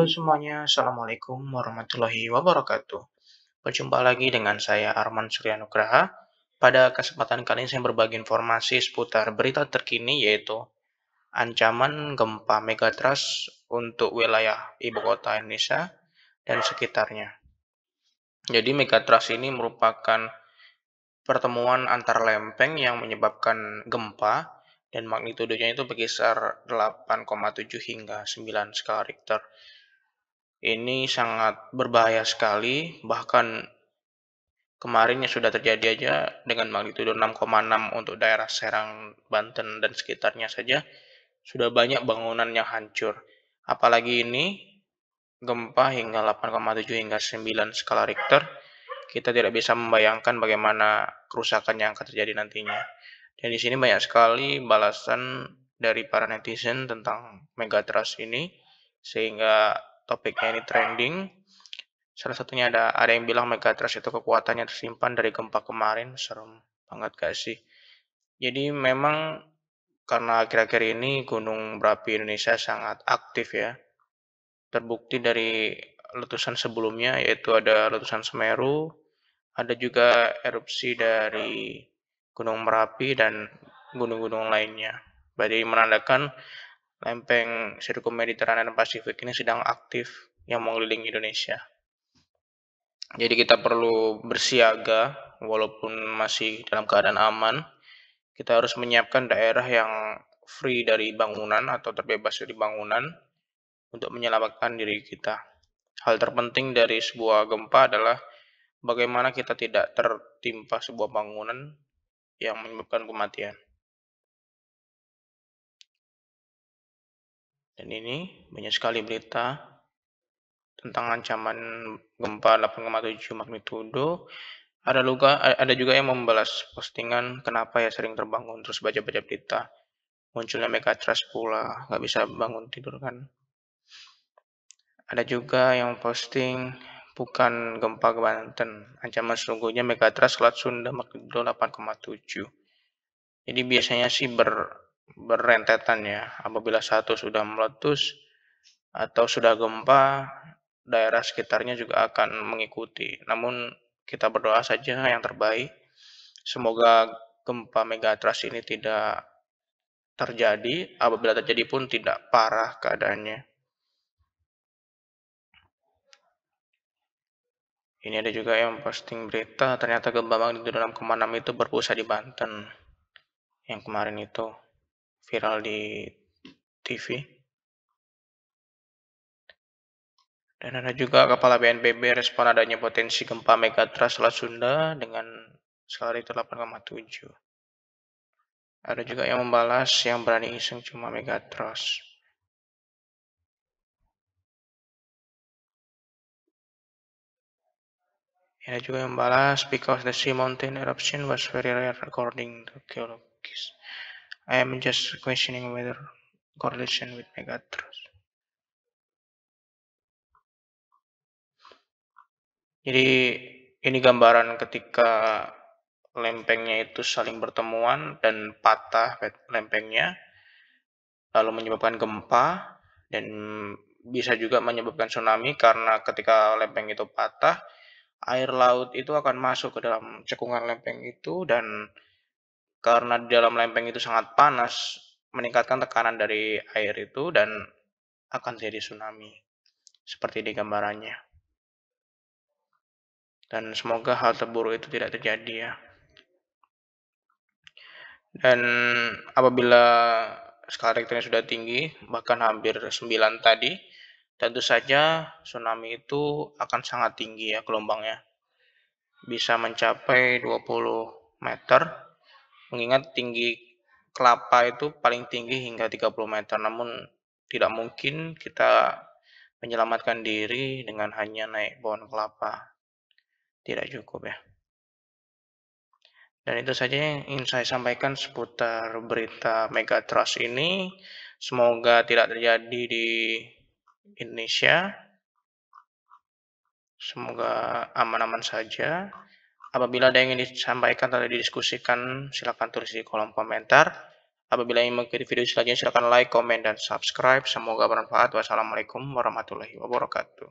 Halo semuanya, Assalamualaikum warahmatullahi wabarakatuh. Berjumpa lagi dengan saya Arman Suryanugraha. Pada kesempatan kali ini saya berbagi informasi seputar berita terkini yaitu ancaman gempa megatrust untuk wilayah ibu kota Indonesia dan sekitarnya. Jadi megatrust ini merupakan pertemuan antar lempeng yang menyebabkan gempa dan magnitudonya itu berkisar 8,7 hingga 9 skala Richter. Ini sangat berbahaya sekali, bahkan kemarin yang sudah terjadi aja dengan magnitudo 6,6 untuk daerah Serang, Banten, dan sekitarnya saja, sudah banyak bangunan yang hancur. Apalagi ini gempa hingga 8,7 hingga 9 skala Richter, kita tidak bisa membayangkan bagaimana kerusakan yang akan terjadi nantinya. Dan di sini banyak sekali balasan dari para netizen tentang megatrust ini, sehingga topiknya ini trending. Salah satunya ada ada yang bilang Megatrust itu kekuatannya tersimpan dari gempa kemarin. Serem banget gak sih? Jadi memang karena akhir-akhir ini gunung berapi Indonesia sangat aktif ya. Terbukti dari letusan sebelumnya yaitu ada letusan Semeru, ada juga erupsi dari Gunung Merapi dan gunung-gunung lainnya. Jadi menandakan lempeng sirkum Mediterania dan Pasifik ini sedang aktif yang mengelilingi Indonesia. Jadi kita perlu bersiaga walaupun masih dalam keadaan aman. Kita harus menyiapkan daerah yang free dari bangunan atau terbebas dari bangunan untuk menyelamatkan diri kita. Hal terpenting dari sebuah gempa adalah bagaimana kita tidak tertimpa sebuah bangunan yang menyebabkan kematian. Dan ini banyak sekali berita tentang ancaman gempa 8,7 magnitudo. Ada juga ada juga yang membalas postingan kenapa ya sering terbangun terus baca-baca berita. Munculnya megatrust pula, nggak bisa bangun tidur kan. Ada juga yang posting bukan gempa ke Banten, ancaman sesungguhnya megatrust kelas Sunda magnitudo 8,7. Jadi biasanya sih ber berentetan ya. Apabila satu sudah meletus atau sudah gempa, daerah sekitarnya juga akan mengikuti. Namun kita berdoa saja yang terbaik. Semoga gempa megatrust ini tidak terjadi, apabila terjadi pun tidak parah keadaannya. Ini ada juga yang posting berita, ternyata gempa magnitudo 6,6 itu berpusat di Banten. Yang kemarin itu viral di TV. Dan ada juga Kepala BNPB respon adanya potensi gempa megatrust Selat Sunda dengan skala Richter 8,7. Ada juga yang membalas yang berani iseng cuma megatrust. Ada juga yang balas because the sea mountain eruption was very rare according to geologists. I am just questioning whether correlation with megatrust. Jadi ini gambaran ketika lempengnya itu saling bertemuan dan patah lempengnya lalu menyebabkan gempa dan bisa juga menyebabkan tsunami karena ketika lempeng itu patah air laut itu akan masuk ke dalam cekungan lempeng itu dan karena di dalam lempeng itu sangat panas, meningkatkan tekanan dari air itu dan akan jadi tsunami. Seperti di gambarannya. Dan semoga hal terburuk itu tidak terjadi ya. Dan apabila skala Richternya sudah tinggi, bahkan hampir 9 tadi, tentu saja tsunami itu akan sangat tinggi ya gelombangnya. Bisa mencapai 20 meter mengingat tinggi kelapa itu paling tinggi hingga 30 meter, namun tidak mungkin kita menyelamatkan diri dengan hanya naik pohon kelapa. Tidak cukup ya. Dan itu saja yang ingin saya sampaikan seputar berita Megatrust ini. Semoga tidak terjadi di Indonesia. Semoga aman-aman saja. Apabila ada yang ingin disampaikan atau didiskusikan, silakan tulis di kolom komentar. Apabila ingin mengikuti video selanjutnya, silakan like, komen, dan subscribe. Semoga bermanfaat. Wassalamualaikum warahmatullahi wabarakatuh.